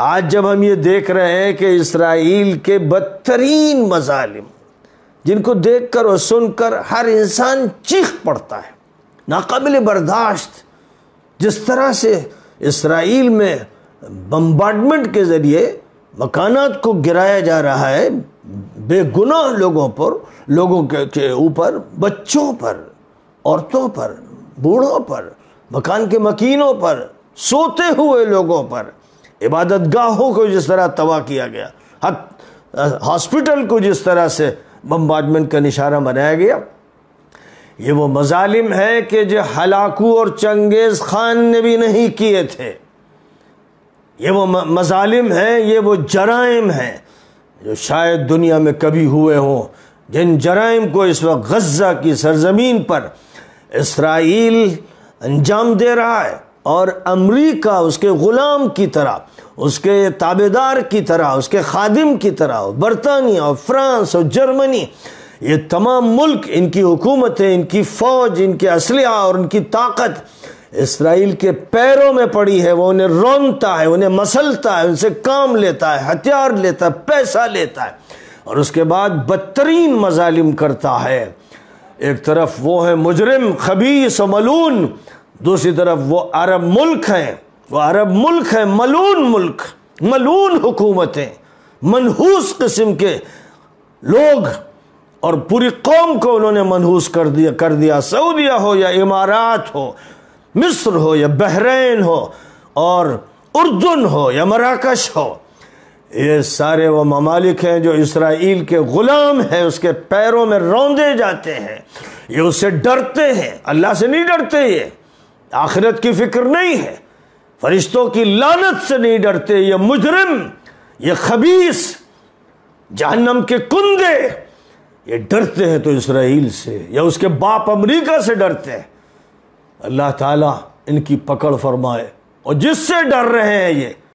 आज जब हम ये देख रहे हैं कि इसराइल के बदतरीन मजालिम जिनको देखकर और सुनकर हर इंसान चीख पड़ता है नाकबिल बर्दाश्त जिस तरह से इसराइल में बम्बार्डमेंट के ज़रिए मकानात को गिराया जा रहा है बेगुनाह लोगों पर लोगों के ऊपर बच्चों पर औरतों पर बूढ़ों पर मकान के मकीनों पर सोते हुए लोगों पर इबादत गाहों को जिस तरह तबाह किया गया हॉस्पिटल को जिस तरह से बम्बाजमेंट का निशाना बनाया गया ये वो मजालिम हैं कि जो हलाकू और चंगेज़ खान ने भी नहीं किए थे ये वो मजालिम हैं ये वो जराइम हैं जो शायद दुनिया में कभी हुए हों जिन जराइम को इस वक्त गज़ा की सरजमीन पर इसराइल अंजाम दे रहा है और अमरीका उसके ग़ुलाम की तरह उसके ताबेदार की तरह उसके खादिम की तरह बरतानिया और फ्रांस और जर्मनी ये तमाम मुल्क इनकी हुकूमतें इनकी फ़ौज इनके असलह और इनकी ताकत इसराइल के पैरों में पड़ी है वो उन्हें रौनता है उन्हें मसलता है उनसे काम लेता है हथियार लेता है पैसा लेता है और उसके बाद बदतरीन मजालिम करता है एक तरफ वो है मुजरम खबीस मलून दूसरी तरफ वो अरब मुल्क हैं वो अरब मुल्क हैं मलून मुल्क मलून हुकूमतें मनहूस किस्म के लोग और पूरी कौम को उन्होंने मनहूस कर दिया कर दिया सऊदिया हो या इमारात हो मिस्र हो या बहरीन हो और उर्दन हो या मराकश हो ये सारे वो ममालिक हैं जो इसराइल के ग़ुलाम हैं उसके पैरों में रौंदे जाते हैं ये उससे डरते हैं अल्लाह से नहीं डरते ये आखिरत की फिक्र नहीं है फरिश्तों की लानत से नहीं डरते ये मुजरिम ये खबीस जहन्नम के कुंदे ये डरते हैं तो इसराइल से या उसके बाप अमरीका से डरते हैं अल्लाह ताला इनकी पकड़ फरमाए और जिससे डर रहे हैं ये